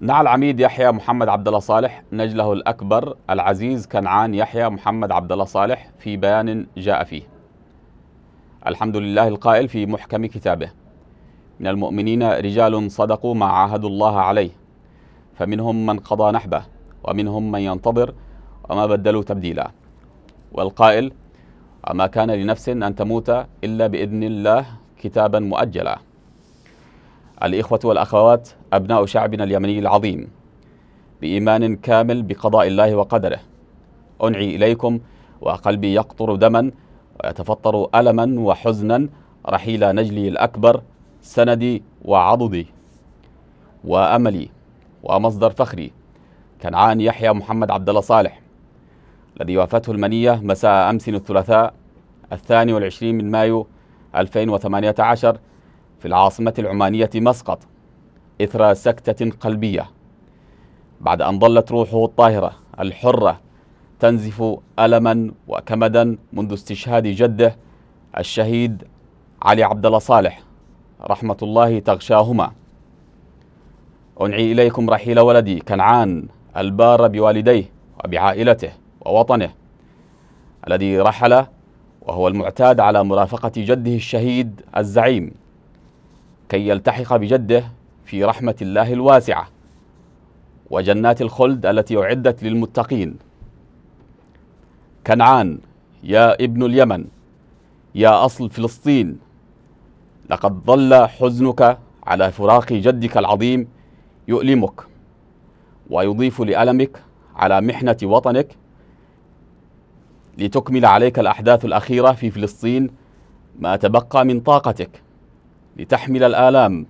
نعى العميد يحيى محمد عبد الله صالح نجله الأكبر العزيز كنعان يحيى محمد عبد الله صالح في بيان جاء فيه الحمد لله القائل في محكم كتابه من المؤمنين رجال صدقوا ما عاهدوا الله عليه فمنهم من قضى نحبه ومنهم من ينتظر وما بدلوا تبديلا والقائل أما كان لنفس أن تموت إلا بإذن الله كتابا مؤجلا الإخوة والأخوات أبناء شعبنا اليمني العظيم بإيمان كامل بقضاء الله وقدره أنعي إليكم وقلبي يقطر دما ويتفطر ألما وحزنا رحيل نجلي الأكبر سندي وعضدي وأملي ومصدر فخري كنعان يحيى محمد عبد الله صالح الذي وافته المنية مساء أمس الثلاثاء الثاني والعشرين من مايو 2018 في العاصمة العمانية مسقط إثر سكتة قلبية بعد أن ظلت روحه الطاهرة الحرة تنزف ألما وكمدا منذ استشهاد جده الشهيد علي عبد الله صالح رحمة الله تغشاهما أنعي إليكم رحيل ولدي كنعان البار بوالديه وبعائلته ووطنه الذي رحل وهو المعتاد على مرافقة جده الشهيد الزعيم كي يلتحق بجده في رحمة الله الواسعة وجنات الخلد التي أعدت للمتقين كنعان يا ابن اليمن يا أصل فلسطين لقد ظل حزنك على فراق جدك العظيم يؤلمك ويضيف لألمك على محنة وطنك لتكمل عليك الأحداث الأخيرة في فلسطين ما تبقى من طاقتك لتحمل الآلام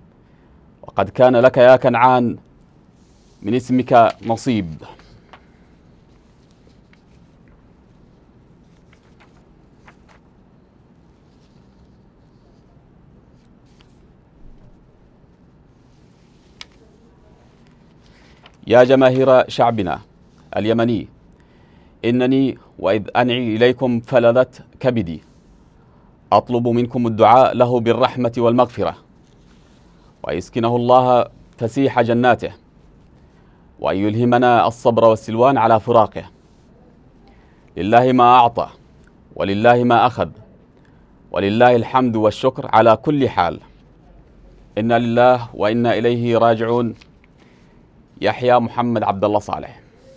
وقد كان لك يا كنعان من اسمك نصيب يا جماهير شعبنا اليمني إنني وإذ أنعي إليكم فلذت كبدي أطلب منكم الدعاء له بالرحمة والمغفرة ويسكنه الله فسيح جناته وأن يلهمنا الصبر والسلوان على فراقه لله ما أعطى ولله ما أخذ ولله الحمد والشكر على كل حال إنا لله وإنا إليه راجعون يحيى محمد عبد الله صالح